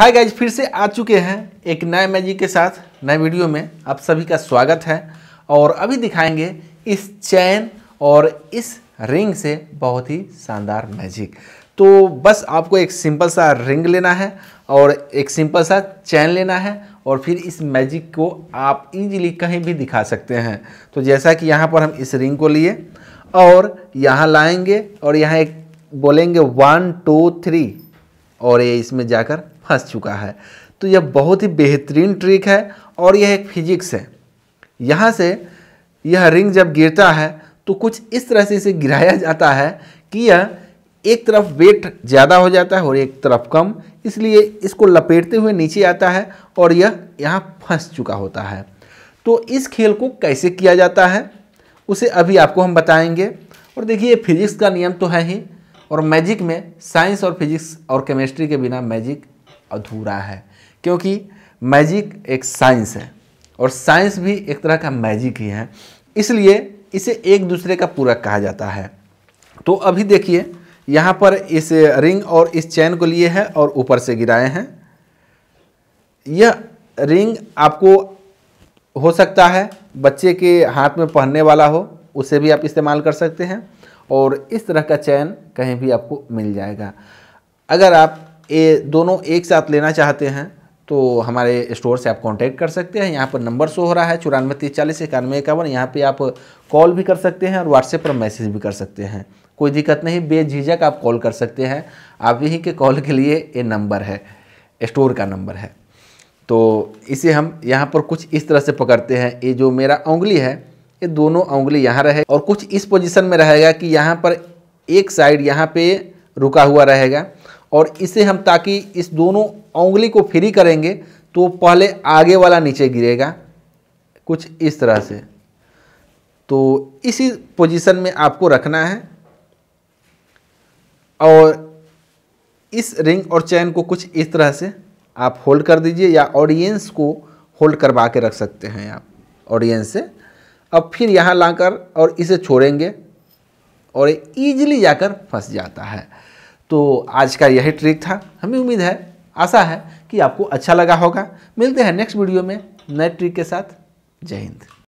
hi guys फिर से आ चुके हैं एक नए मैजिक के साथ नए वीडियो में आप सभी का स्वागत है और अभी दिखाएंगे इस चैन और इस रिंग से बहुत ही शानदार मैजिक तो बस आपको एक सिंपल सा रिंग लेना है और एक सिंपल सा चैन लेना है और फिर इस मैजिक को आप इजीली कहीं भी दिखा सकते हैं तो जैसा कि यहाँ पर हम इस रिंग को लिए और यहाँ लाएंगे और यहाँ एक बोलेंगे वन टू थ्री और ये इसमें जाकर फंस चुका है तो यह बहुत ही बेहतरीन ट्रिक है और यह एक फिजिक्स है यहाँ से यह रिंग जब गिरता है तो कुछ इस तरह से इसे गिराया जाता है कि यह एक तरफ वेट ज़्यादा हो जाता है और एक तरफ कम इसलिए इसको लपेटते हुए नीचे आता है और यह यहाँ फंस चुका होता है तो इस खेल को कैसे किया जाता है उसे अभी आपको हम बताएंगे और देखिए फिजिक्स का नियम तो है ही और मैजिक में साइंस और फिजिक्स और केमिस्ट्री के बिना मैजिक अधूरा है क्योंकि मैजिक एक साइंस है और साइंस भी एक तरह का मैजिक ही है इसलिए इसे एक दूसरे का पूरक कहा जाता है तो अभी देखिए यहाँ पर इस रिंग और इस चैन को लिए है और ऊपर से गिराए हैं यह रिंग आपको हो सकता है बच्चे के हाथ में पहनने वाला हो उसे भी आप इस्तेमाल कर सकते हैं और इस तरह का चयन कहीं भी आपको मिल जाएगा अगर आप ये दोनों एक साथ लेना चाहते हैं तो हमारे स्टोर से आप कांटेक्ट कर सकते हैं यहाँ पर नंबर शो हो रहा है चौरानवे तीस चालीस इक्यानवे इक्यावन यहाँ पर आप कॉल भी कर सकते हैं और व्हाट्सएप पर मैसेज भी कर सकते हैं कोई दिक्कत नहीं बेझिझक आप कॉल कर सकते हैं आप ही के कॉल के लिए ये नंबर है स्टोर का नंबर है तो इसे हम यहाँ पर कुछ इस तरह से पकड़ते हैं ये जो मेरा उंगली है ये दोनों उंगली यहाँ रहे और कुछ इस पोजिशन में रहेगा कि यहाँ पर एक साइड यहाँ पे रुका हुआ रहेगा और इसे हम ताकि इस दोनों उंगली को फ्री करेंगे तो पहले आगे वाला नीचे गिरेगा कुछ इस तरह से तो इसी पोजीशन में आपको रखना है और इस रिंग और चैन को कुछ इस तरह से आप होल्ड कर दीजिए या ऑडियंस को होल्ड करवा के रख सकते हैं आप ऑडियंस से अब फिर यहाँ लाकर और इसे छोड़ेंगे और ये ईजिली जाकर फंस जाता है तो आज का यही ट्रिक था हमें उम्मीद है आशा है कि आपको अच्छा लगा होगा मिलते हैं नेक्स्ट वीडियो में नए ट्रिक के साथ जय हिंद